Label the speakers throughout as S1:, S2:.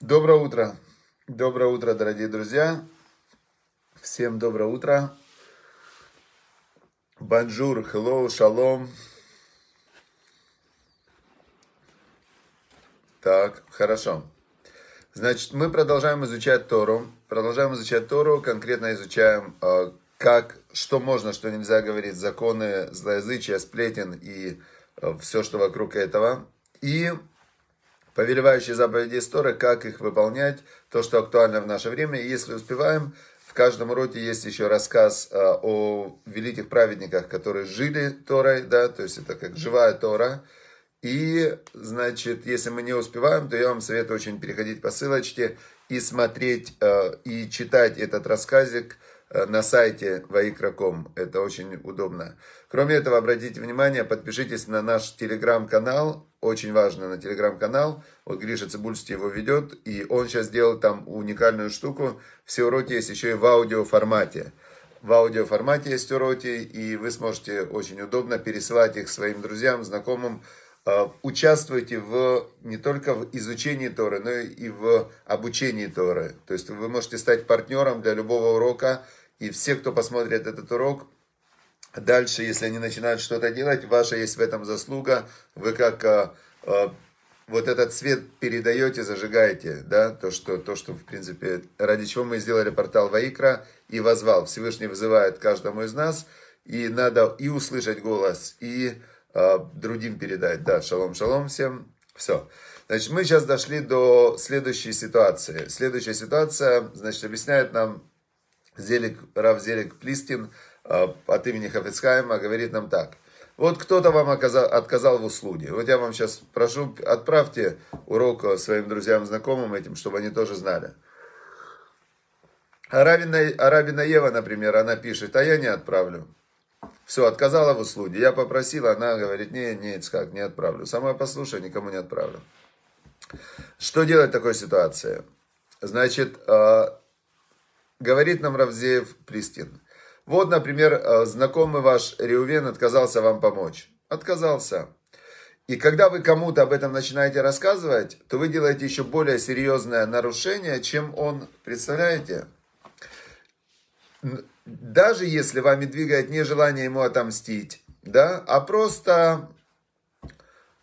S1: Доброе утро. Доброе утро, дорогие друзья. Всем доброе утро. Банжур, hello, шалом. Так, хорошо. Значит, мы продолжаем изучать Тору. Продолжаем изучать Тору, конкретно изучаем, э, как, что можно, что нельзя говорить, законы злоязычия, сплетен и э, все, что вокруг этого. И повелевающие заповеди Торы, как их выполнять, то, что актуально в наше время. И если успеваем, в каждом уроке есть еще рассказ э, о великих праведниках, которые жили Торой, да, то есть это как живая Тора. И, значит, если мы не успеваем, то я вам советую очень переходить по ссылочке и смотреть, э, и читать этот рассказик – Э, на сайте vaikra.com. Это очень удобно. Кроме этого, обратите внимание, подпишитесь на наш телеграм-канал. Очень важно на телеграм-канал. Вот Гриша Цибульский его ведет. И он сейчас сделал там уникальную штуку. Все уроки есть еще и в аудиоформате. В аудиоформате есть уроки. И вы сможете очень удобно пересылать их своим друзьям, знакомым. Э, участвуйте в, не только в изучении Торы, но и в обучении Торы. То есть вы можете стать партнером для любого урока, и все, кто посмотрит этот урок, дальше, если они начинают что-то делать, ваша есть в этом заслуга. Вы как а, а, вот этот свет передаете, зажигаете, да, то что, то, что, в принципе, ради чего мы сделали портал Ваикра и возвал. Всевышний вызывает каждому из нас, и надо и услышать голос, и а, другим передать. Да, шалом, шалом всем. Все. Значит, мы сейчас дошли до следующей ситуации. Следующая ситуация, значит, объясняет нам Зелик, Рав Зелик Плистин а, от имени Хафицхайма говорит нам так. Вот кто-то вам оказал, отказал в услуге. Вот я вам сейчас прошу, отправьте урок э, своим друзьям, знакомым этим, чтобы они тоже знали. Арабина, Арабина Ева, например, она пишет, а я не отправлю. Все, отказала в услуге. Я попросила, она говорит, не, не, как не отправлю. Сама послушай, никому не отправлю. Что делать в такой ситуации? Значит, а, Говорит нам Равзеев Пристин. Вот, например, э, знакомый ваш Реувен отказался вам помочь. Отказался. И когда вы кому-то об этом начинаете рассказывать, то вы делаете еще более серьезное нарушение, чем он. Представляете? Даже если вами двигает не желание ему отомстить, да, а просто,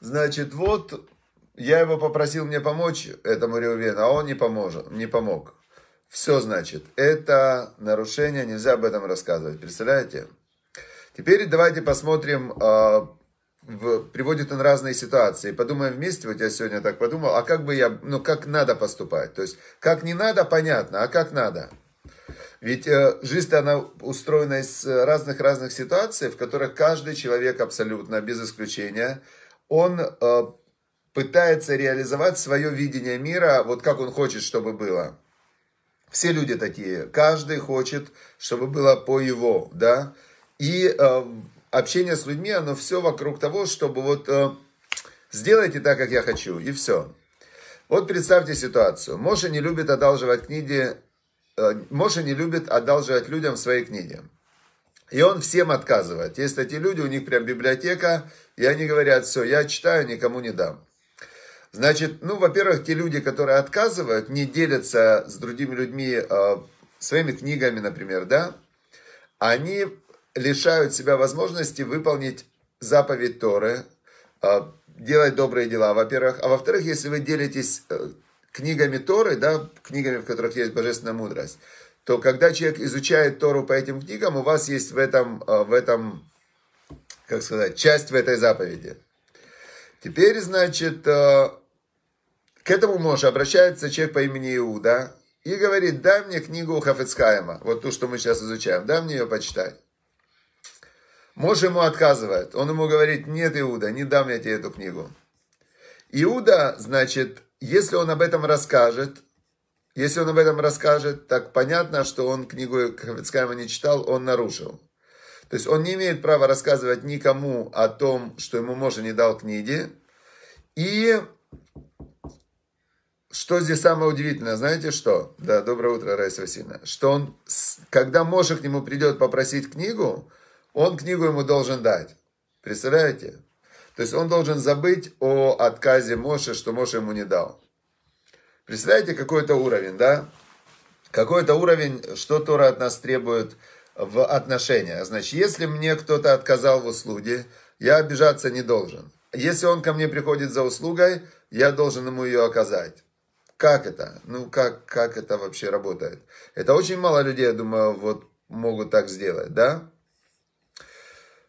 S1: значит, вот я его попросил мне помочь этому Реувену, а он не, поможет, не помог. Все, значит, это нарушение, нельзя об этом рассказывать. Представляете? Теперь давайте посмотрим, э, в, приводит он разные ситуации. Подумаем вместе, вот я сегодня так подумал, а как бы я, ну как надо поступать? То есть, как не надо, понятно, а как надо? Ведь э, жизнь она устроена из разных-разных ситуаций, в которых каждый человек абсолютно, без исключения, он э, пытается реализовать свое видение мира, вот как он хочет, чтобы было. Все люди такие. Каждый хочет, чтобы было по его, да. И э, общение с людьми, оно все вокруг того, чтобы вот э, сделайте так, как я хочу, и все. Вот представьте ситуацию. Моша не любит одалживать книги, э, Моша не любит одалживать людям свои книги. И он всем отказывает. Есть такие люди, у них прям библиотека, и они говорят, все, я читаю, никому не дам. Значит, ну, во-первых, те люди, которые отказывают, не делятся с другими людьми э, своими книгами, например, да, они лишают себя возможности выполнить заповедь Торы, э, делать добрые дела, во-первых. А во-вторых, если вы делитесь э, книгами Торы, да, книгами, в которых есть божественная мудрость, то когда человек изучает Тору по этим книгам, у вас есть в этом, э, в этом как сказать, часть в этой заповеди. Теперь, значит, э, к этому мужу обращается человек по имени Иуда и говорит, дай мне книгу Хафицкаема, вот ту, что мы сейчас изучаем, дай мне ее почитать. Муж ему отказывает. Он ему говорит, нет, Иуда, не дам я тебе эту книгу. Иуда, значит, если он об этом расскажет, если он об этом расскажет, так понятно, что он книгу Хафицкаема не читал, он нарушил. То есть он не имеет права рассказывать никому о том, что ему Моше не дал книги. И что здесь самое удивительное, знаете что? Да, доброе утро, Раиса Васильевна. Что он, когда Моше к нему придет попросить книгу, он книгу ему должен дать. Представляете? То есть он должен забыть о отказе Моше, что Моше ему не дал. Представляете, какой это уровень, да? Какой это уровень, что Тора от нас требует – в отношения. Значит, если мне кто-то отказал в услуге, я обижаться не должен. Если он ко мне приходит за услугой, я должен ему ее оказать. Как это? Ну, как, как это вообще работает? Это очень мало людей, я думаю, вот могут так сделать, да?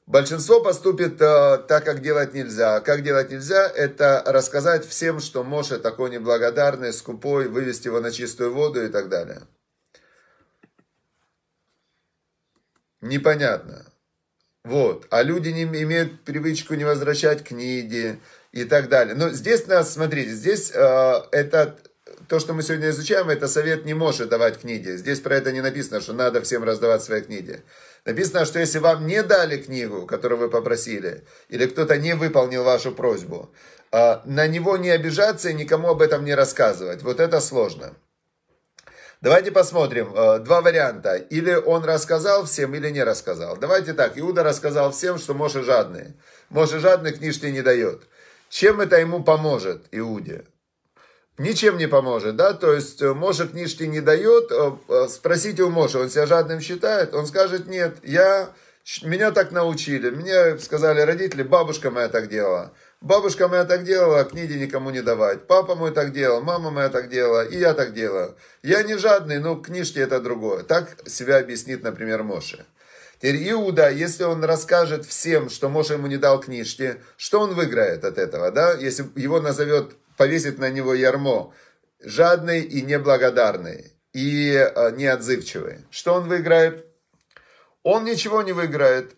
S1: Большинство поступит э, так, как делать нельзя. Как делать нельзя, это рассказать всем, что Моше такой неблагодарный, скупой, вывести его на чистую воду и так далее. непонятно. Вот. А люди не имеют привычку не возвращать книги и так далее. Но здесь нас, смотрите, здесь э, это то, что мы сегодня изучаем, это совет не может давать книги. Здесь про это не написано, что надо всем раздавать свои книги. Написано, что если вам не дали книгу, которую вы попросили, или кто-то не выполнил вашу просьбу, э, на него не обижаться и никому об этом не рассказывать. Вот это сложно. Давайте посмотрим. Э, два варианта. Или он рассказал всем, или не рассказал. Давайте так. Иуда рассказал всем, что Моше жадный. Моше жадный книжки не дает. Чем это ему поможет, Иуде? Ничем не поможет, да? То есть э, Моше книжки не дает. Э, спросите у Моше, он себя жадным считает? Он скажет, нет, я меня так научили. Мне сказали родители, бабушка моя так делала. Бабушка моя так делала, книги никому не давать. Папа мой так делал, мама моя так делала, и я так делаю. Я не жадный, но книжки это другое. Так себя объяснит, например, Моше. Теперь Иуда, если он расскажет всем, что Моше ему не дал книжки, что он выиграет от этого, да? Если его назовет, повесит на него ярмо, жадный и неблагодарный, и э, неотзывчивый. Что он выиграет? он ничего не выиграет.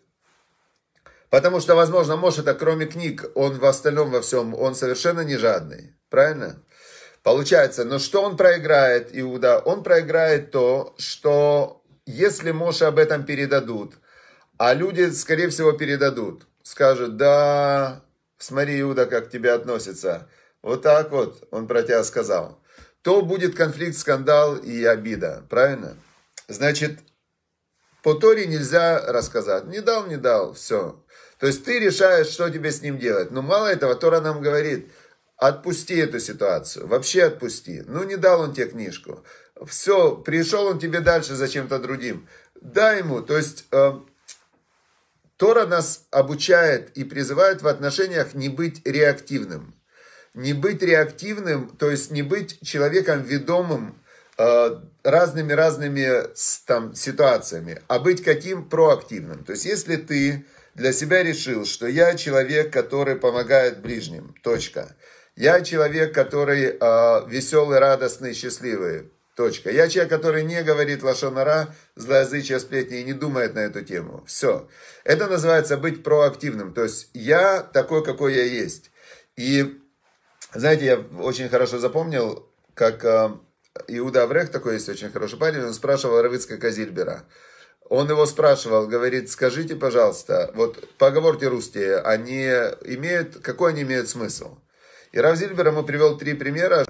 S1: Потому что, возможно, может, это кроме книг, он в остальном во всем, он совершенно не жадный. Правильно? Получается, но что он проиграет, Иуда? Он проиграет то, что если Моше об этом передадут, а люди, скорее всего, передадут, скажут, да, смотри, Иуда, как к тебе относится. Вот так вот он про тебя сказал. То будет конфликт, скандал и обида, правильно? Значит, по Торе нельзя рассказать. Не дал, не дал, все. То есть ты решаешь, что тебе с ним делать. Но мало этого, Тора нам говорит, отпусти эту ситуацию, вообще отпусти. Ну, не дал он тебе книжку. Все, пришел он тебе дальше за чем-то другим. Дай ему, то есть... Э, Тора нас обучает и призывает в отношениях не быть реактивным. Не быть реактивным, то есть не быть человеком ведомым разными-разными э, там ситуациями, а быть каким проактивным. То есть, если ты для себя решил, что я человек, который помогает ближним, точка. Я человек, который э, веселый, радостный, счастливый, точка. Я человек, который не говорит лошонара, злоязычие, сплетни и не думает на эту тему. Все. Это называется быть проактивным. То есть, я такой, какой я есть. И, знаете, я очень хорошо запомнил, как... Э, Иуда Аврех, такой есть очень хороший парень, он спрашивал Равицка Казильбера. Он его спрашивал, говорит, скажите, пожалуйста, вот поговорки русские, они имеют, какой они имеют смысл? И Рав Зильбер ему привел три примера.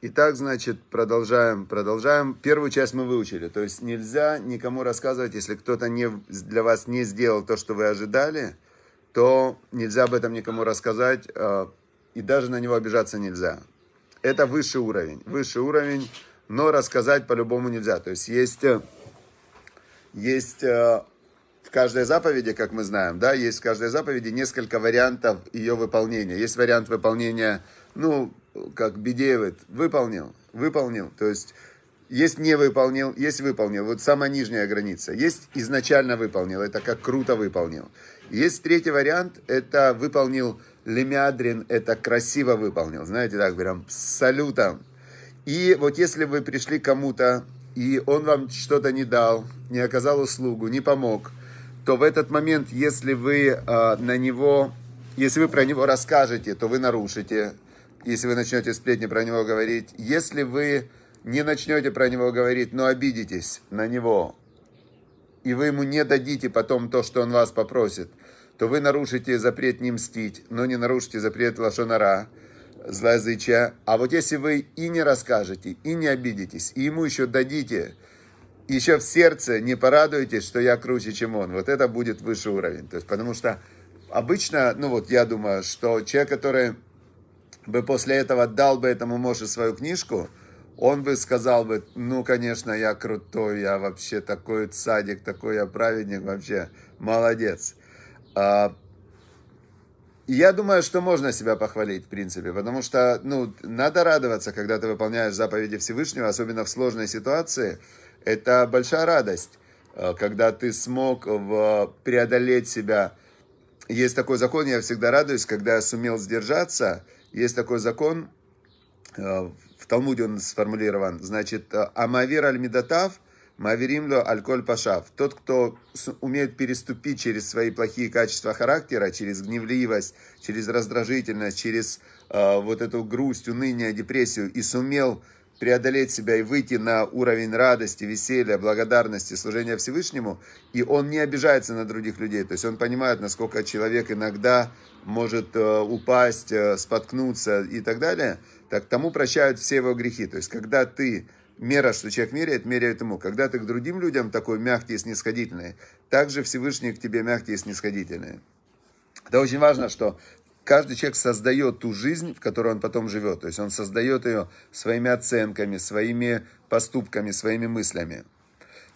S1: Итак, значит, продолжаем, продолжаем. Первую часть мы выучили. То есть нельзя никому рассказывать, если кто-то не, для вас не сделал то, что вы ожидали, то нельзя об этом никому рассказать, э, и даже на него обижаться нельзя. Это высший уровень. Высший уровень, но рассказать по-любому нельзя. То есть есть, э, есть э, в каждой заповеди, как мы знаем, да, есть в каждой заповеди несколько вариантов ее выполнения. Есть вариант выполнения, ну, как Бедеевит, выполнил, выполнил. То есть есть не выполнил, есть выполнил. Вот самая нижняя граница. Есть изначально выполнил, это как круто выполнил. Есть третий вариант, это выполнил Лемиадрин это красиво выполнил, знаете, так прям с салютом. И вот если вы пришли кому-то, и он вам что-то не дал, не оказал услугу, не помог, то в этот момент, если вы э, на него, если вы про него расскажете, то вы нарушите, если вы начнете сплетни про него говорить. Если вы не начнете про него говорить, но обидитесь на него, и вы ему не дадите потом то, что он вас попросит – то вы нарушите запрет не мстить, но не нарушите запрет лошонара, злоязычия. А вот если вы и не расскажете, и не обидитесь, и ему еще дадите, еще в сердце не порадуетесь, что я круче, чем он. Вот это будет выше уровень. То есть, потому что обычно, ну вот я думаю, что человек, который бы после этого дал бы этому Моше свою книжку, он бы сказал бы, ну, конечно, я крутой, я вообще такой садик, такой я праведник, вообще молодец. А, я думаю, что можно себя похвалить, в принципе, потому что, ну, надо радоваться, когда ты выполняешь заповеди Всевышнего, особенно в сложной ситуации. Это большая радость, а, когда ты смог преодолеть себя. Есть такой закон, я всегда радуюсь, когда я сумел сдержаться. Есть такой закон, а, в Талмуде он сформулирован, значит, «Амавир аль-медатав» Маверимло Альколь Пашав. Тот, кто умеет переступить через свои плохие качества характера, через гневливость, через раздражительность, через э, вот эту грусть, уныние, депрессию, и сумел преодолеть себя и выйти на уровень радости, веселья, благодарности, служения Всевышнему, и он не обижается на других людей. То есть он понимает, насколько человек иногда может э, упасть, э, споткнуться и так далее, так тому прощают все его грехи. То есть когда ты мера, что человек меряет, меряет ему. Когда ты к другим людям такой мягкий и снисходительный, же Всевышний к тебе мягкий и снисходительный. Это очень важно, что каждый человек создает ту жизнь, в которой он потом живет. То есть он создает ее своими оценками, своими поступками, своими мыслями.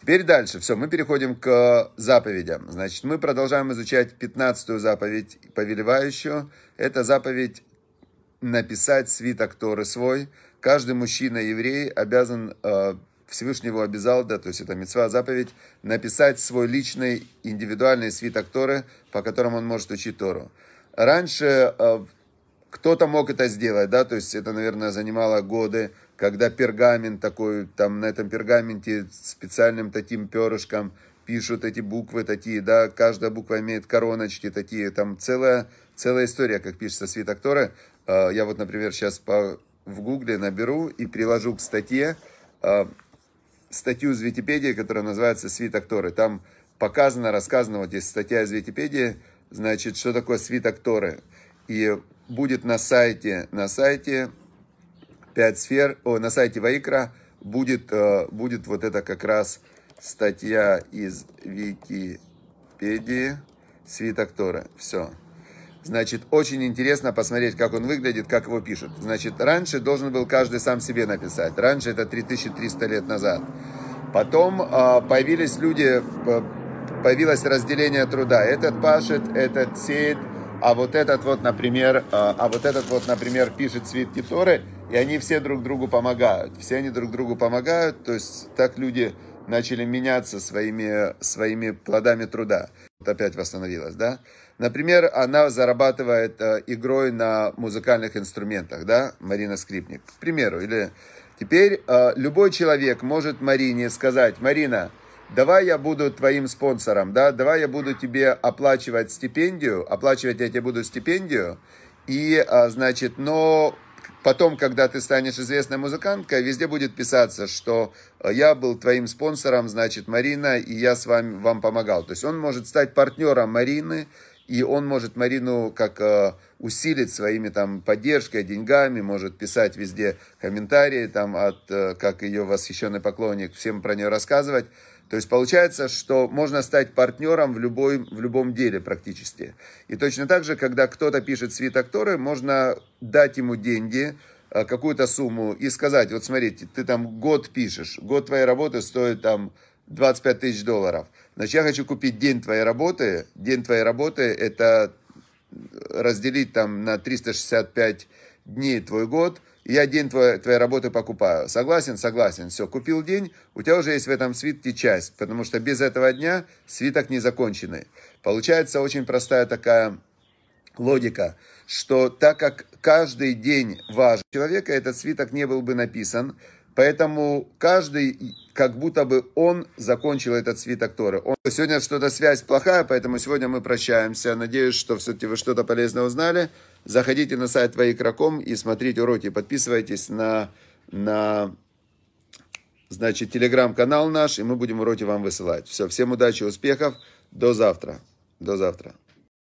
S1: Теперь дальше. Все, мы переходим к заповедям. Значит, мы продолжаем изучать 15 заповедь, повелевающую. Это заповедь написать свиток Торы свой, каждый мужчина-еврей обязан, э, Всевышнего обязал, да, то есть это мецва заповедь, написать свой личный индивидуальный свиток Торы, по которому он может учить Тору. Раньше э, кто-то мог это сделать, да, то есть это, наверное, занимало годы, когда пергамент такой, там на этом пергаменте специальным таким перышком пишут эти буквы такие, да, каждая буква имеет короночки такие, там целая, целая история, как пишется свиток Торы. Э, я вот, например, сейчас по в гугле наберу и приложу к статье э, статью из Википедии, которая называется «Свиток Торы». Там показано, рассказано, вот здесь статья из Википедии, значит, что такое свиток Торы. И будет на сайте, на сайте 5 сфер, о, на сайте Ваикра будет, э, будет вот это как раз статья из Википедии «Свиток Торы». Все. Значит, очень интересно посмотреть, как он выглядит, как его пишут. Значит, раньше должен был каждый сам себе написать. Раньше это 3300 лет назад. Потом а, появились люди, появилось разделение труда. Этот пашет, этот сеет, а вот этот вот, например, а, а вот этот вот, например, пишет свитки Торы, и они все друг другу помогают. Все они друг другу помогают, то есть так люди начали меняться своими, своими плодами труда. Вот опять восстановилась, да? Например, она зарабатывает э, игрой на музыкальных инструментах, да, Марина Скрипник, к примеру. Или теперь э, любой человек может Марине сказать, Марина, давай я буду твоим спонсором, да, давай я буду тебе оплачивать стипендию, оплачивать я тебе буду стипендию, и, э, значит, но потом, когда ты станешь известной музыканткой, везде будет писаться, что э, я был твоим спонсором, значит, Марина, и я с вами, вам помогал. То есть он может стать партнером Марины, и он может Марину как э, усилить своими там поддержкой, деньгами, может писать везде комментарии, там, от, э, как ее восхищенный поклонник, всем про нее рассказывать. То есть получается, что можно стать партнером в, любой, в любом деле практически. И точно так же, когда кто-то пишет свиток Торы, можно дать ему деньги, э, какую-то сумму и сказать, вот смотрите, ты там год пишешь, год твоей работы стоит там 25 тысяч долларов. Значит, я хочу купить день твоей работы. День твоей работы – это разделить там на 365 дней твой год, и я день твоей, твоей работы покупаю. Согласен? Согласен. Все, купил день, у тебя уже есть в этом свитке часть, потому что без этого дня свиток не законченный. Получается очень простая такая логика, что так как каждый день важен человека, этот свиток не был бы написан, Поэтому каждый, как будто бы он закончил этот свиток Торы. Он... Сегодня что-то связь плохая, поэтому сегодня мы прощаемся. Надеюсь, что все-таки вы что-то полезное узнали. Заходите на сайт Вайкраком и смотрите уроки, подписывайтесь на, на значит, телеграм-канал наш, и мы будем уроки вам высылать. Все, всем удачи, успехов, до завтра. До завтра.